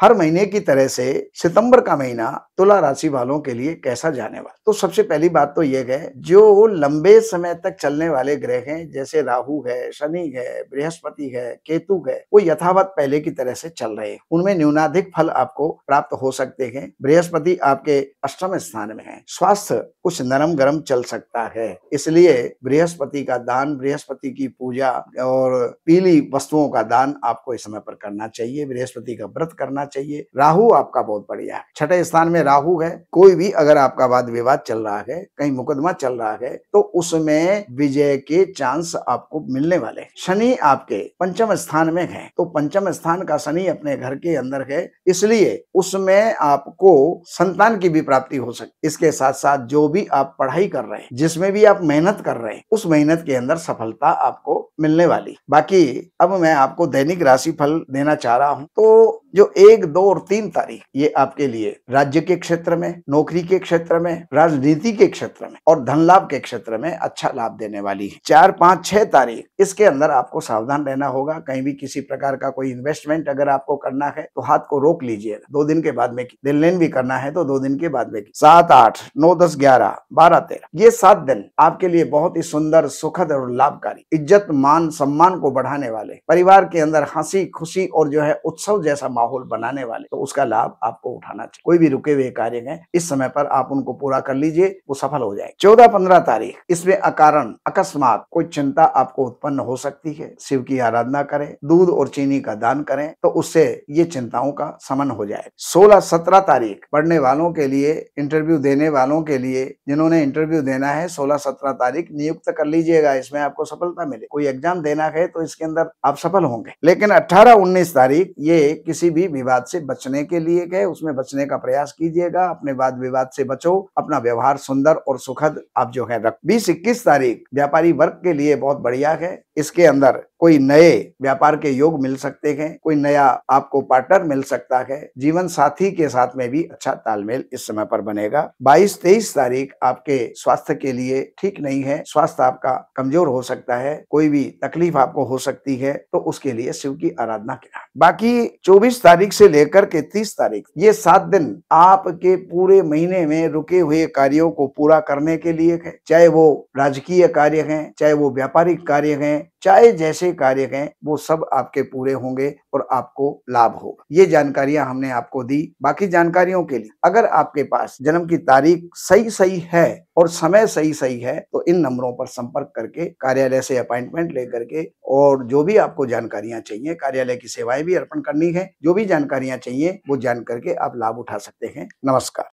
हर महीने की तरह से सितंबर का महीना तुला राशि वालों के लिए कैसा जाने वाला तो सबसे पहली बात तो ये है जो लंबे समय तक चलने वाले ग्रह हैं जैसे राहु है शनि है बृहस्पति है केतु है वो यथावत पहले की तरह से चल रहे हैं उनमें न्यूनाधिक फल आपको प्राप्त हो सकते हैं बृहस्पति आपके अष्टम स्थान में है स्वास्थ्य कुछ नरम गरम चल सकता है इसलिए बृहस्पति का दान बृहस्पति की पूजा और पीली वस्तुओं का दान आपको इस समय पर करना चाहिए बृहस्पति का व्रत करना चाहिए राहु आपका बहुत बढ़िया है छठे स्थान में राहु है कोई भी अगर आपका वाद विवाद चल रहा है कहीं मुकदमा चल रहा है तो उसमें विजय के चांस आपको मिलने वाले शनि आपके पंचम स्थान में है तो पंचम स्थान का शनि अपने घर के अंदर है इसलिए उसमें आपको संतान की भी प्राप्ति हो सकती इसके साथ साथ जो भी आप पढ़ाई कर रहे हैं जिसमें भी आप मेहनत कर रहे हैं उस मेहनत के अंदर सफलता आपको मिलने वाली बाकी अब मैं आपको दैनिक राशि फल देना चाह रहा हूँ तो जो एक दो और तीन तारीख ये आपके लिए राज्य के क्षेत्र में नौकरी के क्षेत्र में राजनीति के क्षेत्र में और धन लाभ के क्षेत्र में अच्छा लाभ देने वाली है चार पाँच छह तारीख इसके अंदर आपको सावधान रहना होगा कहीं भी किसी प्रकार का कोई इन्वेस्टमेंट अगर आपको करना है तो हाथ को रोक लीजिएगा दो दिन के बाद में दिन लेन भी करना है तो दो दिन के बाद में सात आठ नौ दस ग्यारह बारह तेरह ये सात दिन आपके लिए बहुत ही सुंदर सुखद और लाभकारी इज्जत मान सम्मान को बढ़ाने वाले परिवार के अंदर हंसी खुशी और जो है उत्सव जैसा माहौल बनाने वाले तो उसका लाभ आपको उठाना चाहिए कोई भी रुके हुए कार्य है इस समय पर आप उनको पूरा कर लीजिए वो सफल हो जाए चौदह पंद्रह तारीख इसमें अकारण अकस्मात कोई चिंता आपको उत्पन्न हो सकती है शिव की आराधना करें दूध और चीनी का दान करें तो उससे ये चिंताओं का समन हो जाए सोलह सत्रह तारीख पढ़ने वालों के लिए इंटरव्यू देने वालों के लिए जिन्होंने इंटरव्यू देना है सोलह सत्रह तारीख नियुक्त कर लीजिएगा इसमें आपको सफलता मिले कोई एग्जाम देना है तो इसके अंदर आप सफल होंगे लेकिन अठारह उन्नीस तारीख ये किसी किसी भी विवाद से बचने के लिए गए उसमें बचने का प्रयास कीजिएगा अपने वाद विवाद से बचो अपना व्यवहार सुंदर और सुखद आप जो है रख बीस इक्कीस तारीख व्यापारी वर्ग के लिए बहुत बढ़िया है इसके अंदर कोई नए व्यापार के योग मिल सकते हैं कोई नया आपको पार्टनर मिल सकता है जीवन साथी के साथ में भी अच्छा तालमेल इस समय पर बनेगा 22 तेईस तारीख आपके स्वास्थ्य के लिए ठीक नहीं है स्वास्थ्य आपका कमजोर हो सकता है कोई भी तकलीफ आपको हो सकती है तो उसके लिए शिव की आराधना किया बाकी चौबीस तारीख से लेकर के तीस तारीख ये सात दिन आपके पूरे महीने में रुके हुए कार्यो को पूरा करने के लिए है चाहे वो राजकीय कार्य है चाहे वो व्यापारिक कार्य है चाहे जैसे कार्य कहें वो सब आपके पूरे होंगे और आपको लाभ होगा ये जानकारियां हमने आपको दी बाकी जानकारियों के लिए अगर आपके पास जन्म की तारीख सही सही है और समय सही सही है तो इन नंबरों पर संपर्क करके कार्यालय से अपॉइंटमेंट लेकर के और जो भी आपको जानकारियां चाहिए कार्यालय की सेवाएं भी अर्पण करनी है जो भी जानकारियां चाहिए वो जान करके आप लाभ उठा सकते हैं नमस्कार